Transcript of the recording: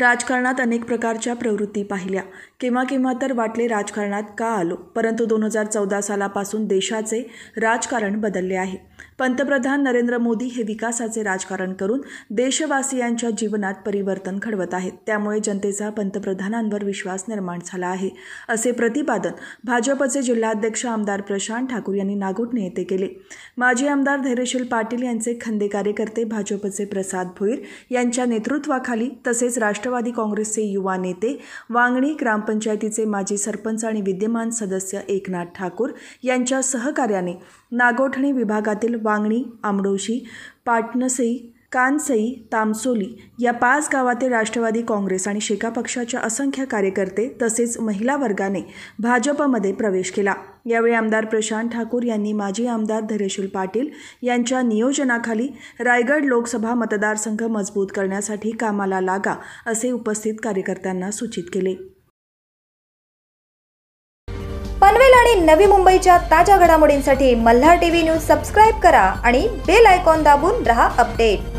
राजकारणात अनेक प्रकारच्या प्रवृत्ती पाहिल्या केव्हा केव्हा तर वाटले राजकारणात का आलो परंतु दोन हजार चौदा सालापासून देशाचे राजकारण बदलले आहे पंतप्रधान नरेंद्र मोदी हे विकासाचे राजकारण करून देशवासियांच्या जीवनात परिवर्तन घडवत आहेत त्यामुळे जनतेचा पंतप्रधानांवर विश्वास निर्माण झाला आहे असे प्रतिपादन भाजपचे जिल्हाध्यक्ष आमदार प्रशांत ठाकूर यांनी नागोठणे येथे केले माजी आमदार धैर्यशील पाटील यांचे खंदे कार्यकर्ते भाजपचे प्रसाद भोईर यांच्या नेतृत्वाखाली तसेच राष्ट्र राष्ट्रवादी काँग्रेसचे युवा नेते वांगणी ग्रामपंचायतीचे माजी सरपंच आणि विद्यमान सदस्य एकनाथ ठाकूर यांच्या सहकार्याने नागोठणे विभागातील वांगणी आमडोशी पाटणसई कानसई तामसोली या पाच गावातील राष्ट्रवादी काँग्रेस आणि शेका पक्षाच्या असंख्य कार्यकर्ते तसेच महिला वर्गाने भाजपमध्ये प्रवेश केला यावेळी आमदार प्रशांत ठाकूर यांनी माजी आमदार धैर्यशील पाटील यांच्या नियोजनाखाली रायगड लोकसभा मतदारसंघ मजबूत करण्यासाठी कामाला लागा असे उपस्थित कार्यकर्त्यांना सूचित केले पनवेल आणि नवी मुंबईच्या ताज्या घडामोडींसाठी मल्हार टीव्ही न्यूज सबस्क्राईब करा आणि बेल आयकॉन दाबून रहा अपडेट